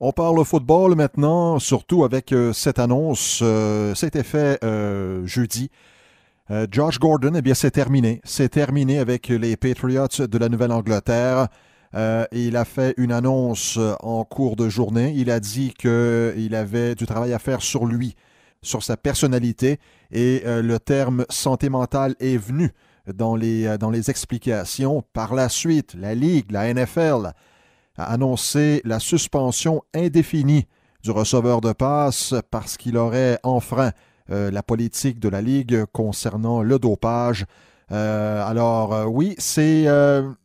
On parle football maintenant, surtout avec euh, cette annonce. Euh, C'était fait euh, jeudi. Josh Gordon, eh bien, c'est terminé. C'est terminé avec les Patriots de la Nouvelle-Angleterre. il a fait une annonce en cours de journée. Il a dit qu'il avait du travail à faire sur lui, sur sa personnalité, et le terme santé mentale est venu dans les, dans les explications. Par la suite, la Ligue, la NFL, a annoncé la suspension indéfinie du receveur de passe parce qu'il aurait enfreint euh, la politique de la Ligue concernant le dopage. Euh, alors euh, oui, c'est...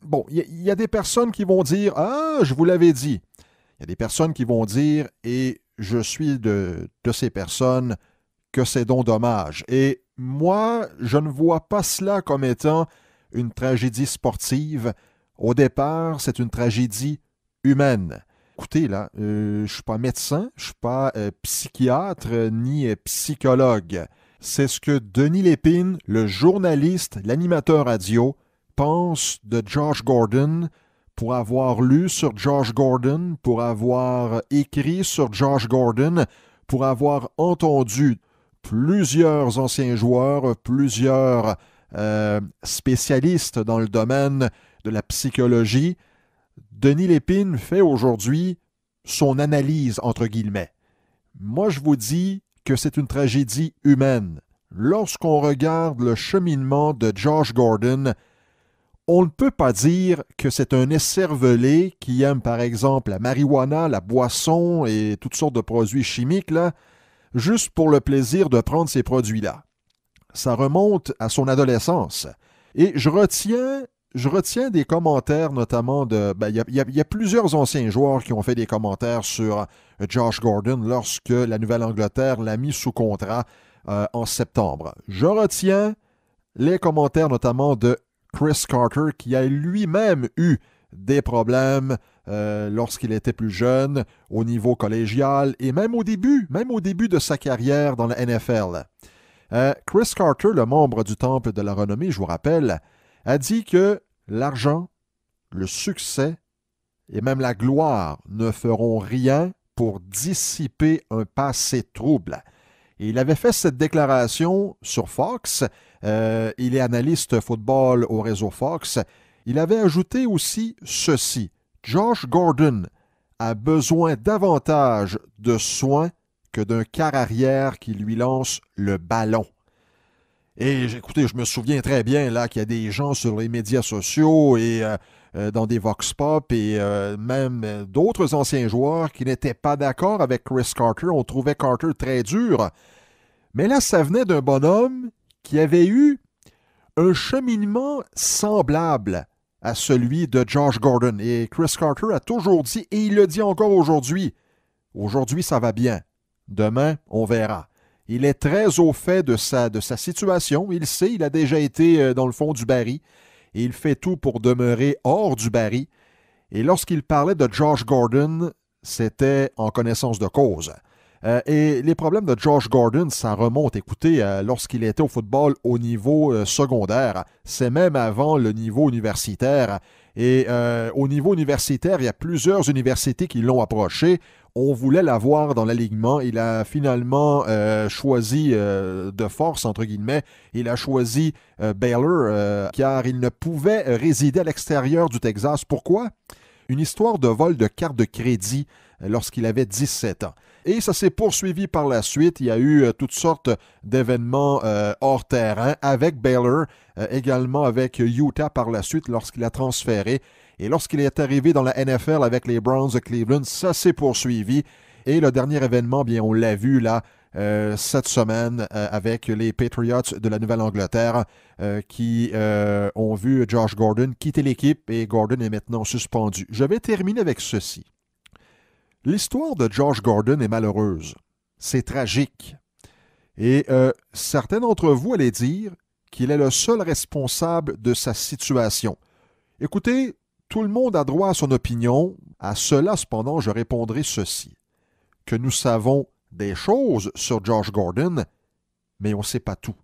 bon, il y, a des personnes qui vont dire, ah, je vous l'avais dit. Il y a des personnes qui vont dire, et je suis de, de ces personnes, que c'est donc dommage. Et moi, je ne vois pas cela comme étant une tragédie sportive. Au départ, c'est une tragédie humaine. Écoutez, là, euh, je ne suis pas médecin, je ne suis pas euh, psychiatre euh, ni psychologue. C'est ce que Denis Lépine, le journaliste, l'animateur radio, pense de Josh Gordon pour avoir lu sur Josh Gordon, pour avoir écrit sur Josh Gordon, pour avoir entendu plusieurs anciens joueurs, plusieurs spécialistes dans le domaine de la psychologie, Denis Lépine fait aujourd'hui son analyse, entre guillemets. Moi, je vous dis que c'est une tragédie humaine. Lorsqu'on regarde le cheminement de Josh Gordon, on ne peut pas dire que c'est un esservelé qui aime par exemple la marijuana, la boisson et toutes sortes de produits chimiques, là, juste pour le plaisir de prendre ces produits-là. Ça remonte à son adolescence. Et je retiens je retiens des commentaires notamment de... Ben, il y, a plusieurs anciens joueurs qui ont fait des commentaires sur euh, Josh Gordon lorsque la Nouvelle-Angleterre l'a mis sous contrat euh, en septembre. Je retiens les commentaires notamment de Chris Carter qui a lui-même eu des problèmes euh, lorsqu'il était plus jeune au niveau collégial et même au début, même au début de sa carrière dans la NFL. Chris Carter, le membre du Temple de la renommée, je vous rappelle, a dit que l'argent, le succès et même la gloire ne feront rien pour dissiper un passé trouble. il avait fait cette déclaration sur Fox. Euh, il est analyste football au réseau Fox. Il avait ajouté aussi ceci. Josh Gordon a besoin davantage de soins que d'un quart arrière qui lui lance le ballon. Et écoutez, je me souviens très bien là qu'il y a des gens sur les médias sociaux et euh, euh, dans des vox pop et euh, même d'autres anciens joueurs qui n'étaient pas d'accord avec Chris Carter. On trouvait Carter très dur. Mais là, ça venait d'un bonhomme qui avait eu un cheminement semblable à celui de Josh Gordon. Et Chris Carter a toujours dit, et il le dit encore aujourd'hui, aujourd'hui ça va bien, demain on verra. Il est très au fait de sa, de sa situation. Il sait, il a déjà été euh, dans le fond du baril. Et il fait tout pour demeurer hors du baril. Et lorsqu'il parlait de Josh Gordon, c'était en connaissance de cause. Euh, et les problèmes de Josh Gordon, ça remonte, écoutez, euh, lorsqu'il était au football au niveau euh, secondaire, c'est même avant le niveau universitaire. Et au niveau universitaire, il y a plusieurs universités qui l'ont approché. On voulait l'avoir dans l'alignement. Il a finalement choisi de force, entre guillemets. Il a choisi Baylor car il ne pouvait résider à l'extérieur du Texas. Pourquoi? Une histoire de vol de carte de crédit lorsqu'il avait 17 ans. Et ça s'est poursuivi par la suite. Il y a eu euh, toutes sortes d'événements euh, hors terrain avec Baylor, euh, également avec Utah par la suite lorsqu'il a transféré. Et lorsqu'il est arrivé dans la NFL avec les Browns de Cleveland, ça s'est poursuivi. Et le dernier événement, bien, on l'a vu là, cette semaine avec les Patriots de la Nouvelle-Angleterre qui ont vu Josh Gordon quitter l'équipe et Gordon est maintenant suspendu. Je vais terminer avec ceci. L'histoire de George Gordon est malheureuse. C'est tragique. Et euh, certains d'entre vous allaient dire qu'il est le seul responsable de sa situation. Écoutez, tout le monde a droit à son opinion. À cela, cependant, je répondrai ceci. Que nous savons des choses sur George Gordon, mais on ne sait pas tout.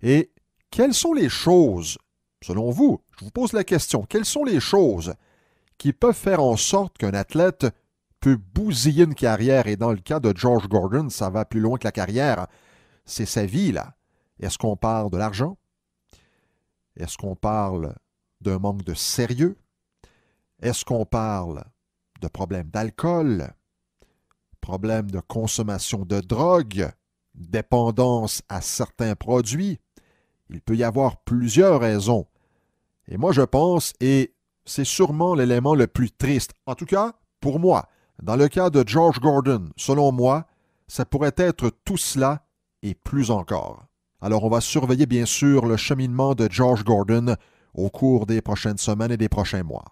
Et quelles sont les choses, selon vous, je vous pose la question, quelles sont les choses qui peuvent faire en sorte qu'un athlète peut bousiller une carrière. Et dans le cas de George Gordon, ça va plus loin que la carrière. C'est sa vie, là. Est-ce qu'on parle de l'argent? Est-ce qu'on parle d'un manque de sérieux? Est-ce qu'on parle de problèmes d'alcool? Problèmes de consommation de drogue? Dépendance à certains produits? Il peut y avoir plusieurs raisons. Et moi, je pense, et c'est sûrement l'élément le plus triste, en tout cas pour moi, dans le cas de George Gordon, selon moi, ça pourrait être tout cela et plus encore. Alors on va surveiller bien sûr le cheminement de George Gordon au cours des prochaines semaines et des prochains mois.